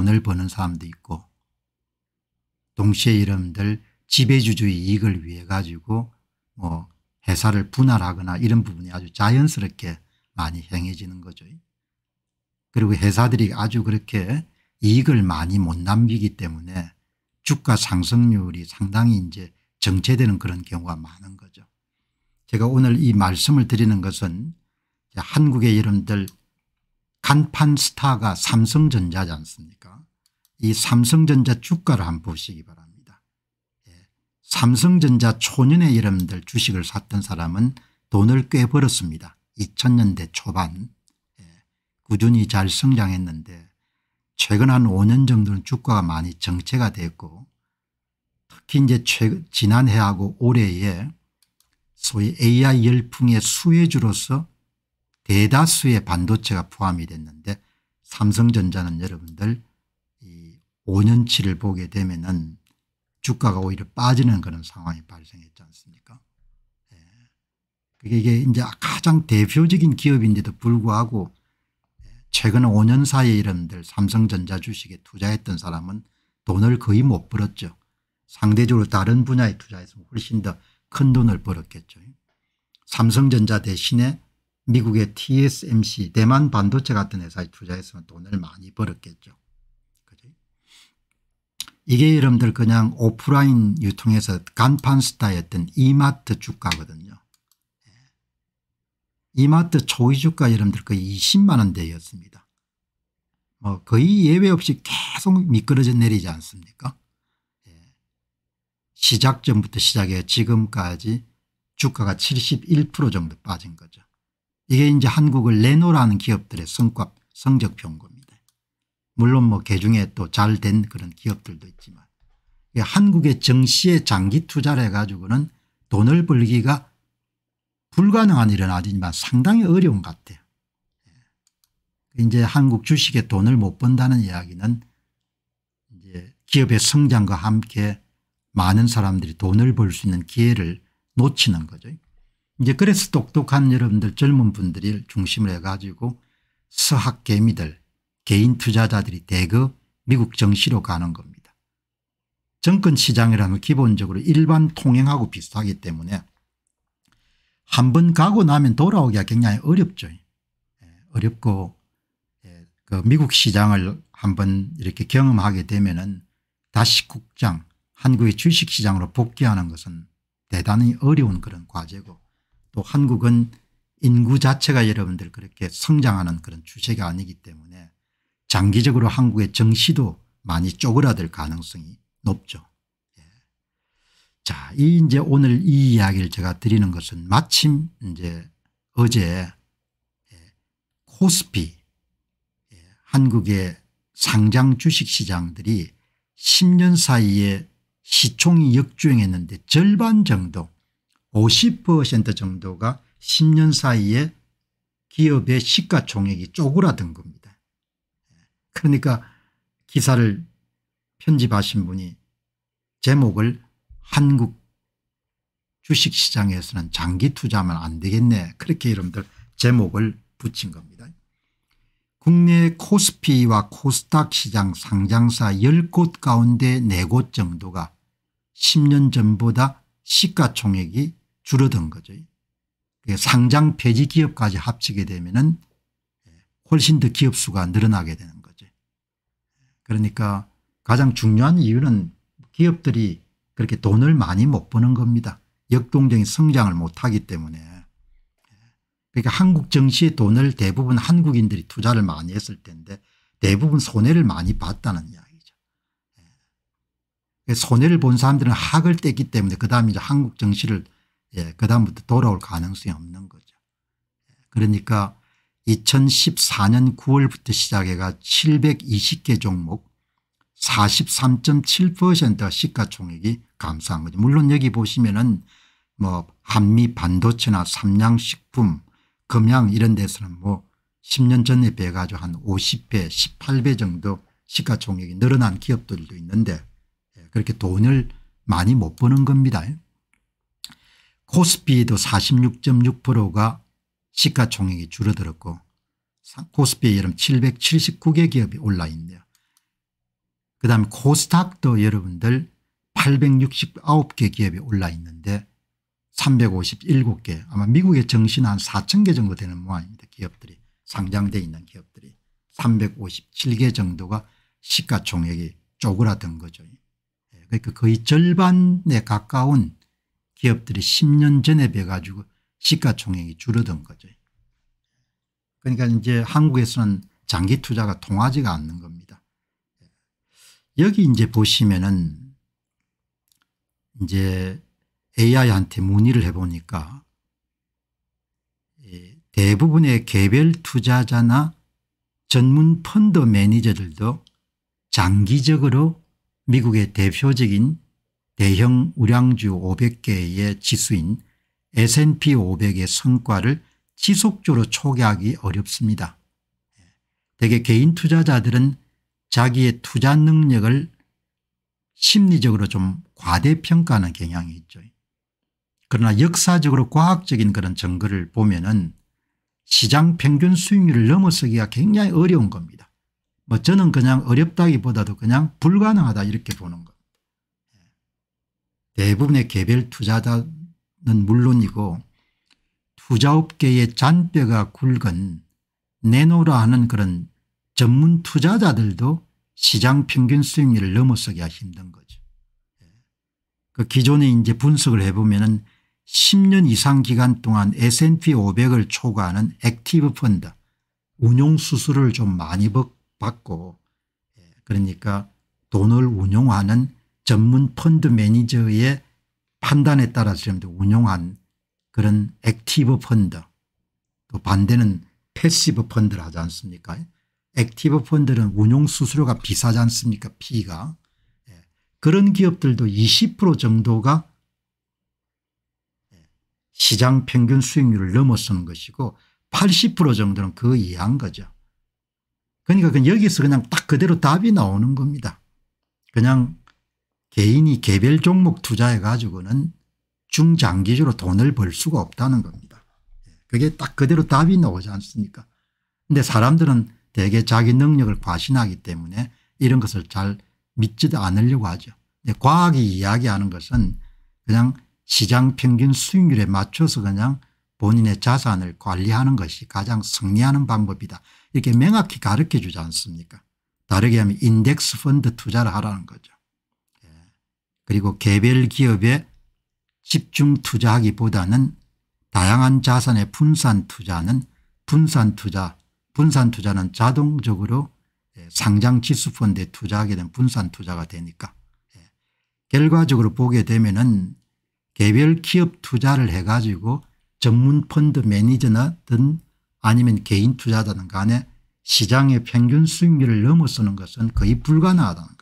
돈을 버는 사람도 있고 동시에 이름들 지배주주의 이익을 위해 가지고 뭐 회사를 분할하거나 이런 부분이 아주 자연스럽게 많이 행해지는 거죠. 그리고 회사들이 아주 그렇게 이익을 많이 못 남기기 때문에 주가 상승률이 상당히 이제 정체되는 그런 경우가 많은 거죠. 제가 오늘 이 말씀을 드리는 것은 한국의 이름들 간판 스타가 삼성전자지 않습니까 이 삼성전자 주가를 한번 보시기 바랍니다. 예. 삼성전자 초년의 이름들 주식을 샀던 사람은 돈을 꽤 벌었습니다. 2000년대 초반 예. 꾸준히 잘 성장했는데 최근 한 5년 정도는 주가가 많이 정체가 됐고 특히 이제 최근 지난해하고 올해에 소위 AI 열풍의 수혜주로서 대다수의 반도체가 포함이 됐는데 삼성전자는 여러분들 이 5년치를 보게 되면 은 주가가 오히려 빠지는 그런 상황이 발생했지 않습니까 예. 그게 이게 이제 가장 대표적인 기업인데도 불구하고 예, 최근 5년 사이에 이름들 삼성전자 주식에 투자했던 사람은 돈을 거의 못 벌었죠. 상대적으로 다른 분야에 투자했으면 훨씬 더 큰 돈을 벌었겠죠. 삼성전자 대신에 미국의 TSMC 대만 반도체 같은 회사에 투자했으면 돈을 많이 벌었겠죠. 그죠? 이게 여러분들 그냥 오프라인 유통에서 간판 스타였던 이마트 주가거든요. 예. 이마트 초이 주가 여러분들 거의 20만 원대였습니다. 뭐 거의 예외 없이 계속 미끄러져 내리지 않습니까? 예. 시작 전부터 시작해 지금까지 주가가 71% 정도 빠진 거죠. 이게 이제 한국을 내놓으라는 기업들의 성과 성적 평고입니다. 물론 뭐 개중에 또 잘 된 그런 기업들도 있지만 한국의 정시에 장기 투자를 해가지고는 돈을 벌기가 불가능한 일은 아니지만 상당히 어려운 것 같아요. 예. 이제 한국 주식에 돈을 못 번다는 이야기는 이제 기업의 성장과 함께 많은 사람들이 돈을 벌 수 있는 기회를 놓치는 거죠. 이제 그래서 똑똑한 여러분들 젊은 분들을 중심으로 해가지고 서학개미들 개인 투자자들이 대거 미국 정시로 가는 겁니다. 정권 시장이라면 기본적으로 일반 통행하고 비슷하기 때문에 한 번 가고 나면 돌아오기가 굉장히 어렵죠. 예, 어렵고 예, 그 미국 시장을 한번 이렇게 경험하게 되면은 다시 국장 한국의 주식시장으로 복귀하는 것은 대단히 어려운 그런 과제고 또 한국은 인구 자체가 여러분들 그렇게 성장하는 그런 추세가 아니기 때문에 장기적으로 한국의 정시도 많이 쪼그라들 가능성이 높죠. 예. 자, 이 이제 오늘 이 이야기를 제가 드리는 것은 마침 이제 어제 예. 코스피 예. 한국의 상장 주식시장들이 10년 사이에 시총이 역주행했는데 절반 정도 50% 정도가 10년 사이에 기업의 시가총액이 쪼그라든 겁니다. 그러니까 기사를 편집하신 분이 제목을 한국 주식시장에서는 장기 투자하면 안 되겠네 그렇게 여러분들 제목을 붙인 겁니다. 국내 코스피와 코스닥 시장 상장사 10곳 가운데 4곳 정도가 10년 전보다 시가총액이 줄어든 거죠. 상장 폐지 기업까지 합치게 되면은 훨씬 더 기업 수가 늘어나게 되는 거죠. 그러니까 가장 중요한 이유는 기업들이 그렇게 돈을 많이 못 버는 겁니다. 역동적인 성장을 못하기 때문에. 그러니까 한국 정시의 돈을 대부분 한국인들이 투자를 많이 했을 텐데 대부분 손해를 많이 봤다는 이야기죠. 예. 손해를 본 사람들은 학을 뗐기 때문에 그 다음에 이제 한국 정시를 예, 그다음부터 돌아올 가능성이 없는 거죠. 그러니까 2014년 9월부터 시작해가 720개 종목 43.7% 시가총액이 감소한 거죠. 물론 여기 보시면은 뭐 한미 반도체나 삼양식품 금양 이런 데서는 뭐 10년 전에 비해 가지고 한 50배 18배 정도 시가총액이 늘어난 기업들도 있는데 예, 그렇게 돈을 많이 못 버는 겁니다. 코스피도 46.6%가 시가총액이 줄어들었고 코스피에 여러 779개 기업이 올라 있네요. 그 다음에 코스닥도 여러분들 869개 기업이 올라 있는데 357개 아마 미국의 정신 한4 0 0 0개 정도 되는 모양입니다. 기업들이 상장되어 있는 기업들이 357개 정도가 시가총액이 쪼그라든 거죠. 예, 그러니까 거의 절반에 가까운 기업들이 10년 전에 배 가지고 시가총액이 줄어든 거죠. 그러니까 이제 한국에서는 장기 투자가 통하지가 않는 겁니다. 여기 이제 보시면은 이제 AI한테 문의를 해보니까 예, 대부분의 개별 투자자나 전문 펀드 매니저들도 장기적으로 미국의 대표적인 대형 우량주 500개의 지수인 S&P 500의 성과를 지속적으로 초기하기 어렵습니다. 대개 개인 투자자들은 자기의 투자 능력을 심리적으로 좀 과대평가하는 경향이 있죠. 그러나 역사적으로 과학적인 그런 정글을 보면 은 시장 평균 수익률을 넘어서기가 굉장히 어려운 겁니다. 뭐 저는 그냥 어렵다기보다도 그냥 불가능하다 이렇게 보는 겁니다. 대부분의 개별 투자자는 물론이고 투자업계의 잔뼈가 굵은 내노라 하는 그런 전문 투자자들도 시장 평균 수익률을 넘어서기가 힘든 거죠. 예. 그 기존에 이제 분석을 해보면은 10년 이상 기간 동안 S&P 500을 초과하는 액티브 펀드 운용 수수를 좀 많이 받고 예, 그러니까 돈을 운용하는 전문 펀드 매니저의 판단에 따라 지 운용한 그런 액티브 펀드 또 반대는 패시브 펀드를 하지 않습니까 액티브 펀드는 운용 수수료가 비싸지 않습니까 P가 예. 그런 기업들도 20% 정도가 시장 평균 수익률을 넘어서는 것이고 80% 정도는 그 이하인 거죠. 그러니까 여기서 그냥 딱 그대로 답이 나오는 겁니다. 그냥 개인이 개별 종목 투자해 가지고는 중장기적으로 돈을 벌 수가 없다는 겁니다. 그게 딱 그대로 답이 나오지 않습니까 근데 사람들은 대개 자기 능력을 과신하기 때문에 이런 것을 잘 믿지도 않으려고 하죠. 과학이 이야기하는 것은 그냥 시장 평균 수익률에 맞춰서 그냥 본인의 자산을 관리하는 것이 가장 승리하는 방법이다. 이렇게 명확히 가르쳐 주지 않습니까 다르게 하면 인덱스 펀드 투자를 하라는 거죠. 그리고 개별 기업에 집중 투자하기보다는 다양한 자산의 분산 투자는 분산 투자 분산 투자는 자동적으로 예, 상장 지수 펀드에 투자하게 된 분산 투자가 되니까 예, 결과적으로 보게 되면 은 개별 기업 투자를 해가지고 전문 펀드 매니저든 나 아니면 개인 투자자든 간에 시장의 평균 수익률을 넘어서는 것은 거의 불가능하다는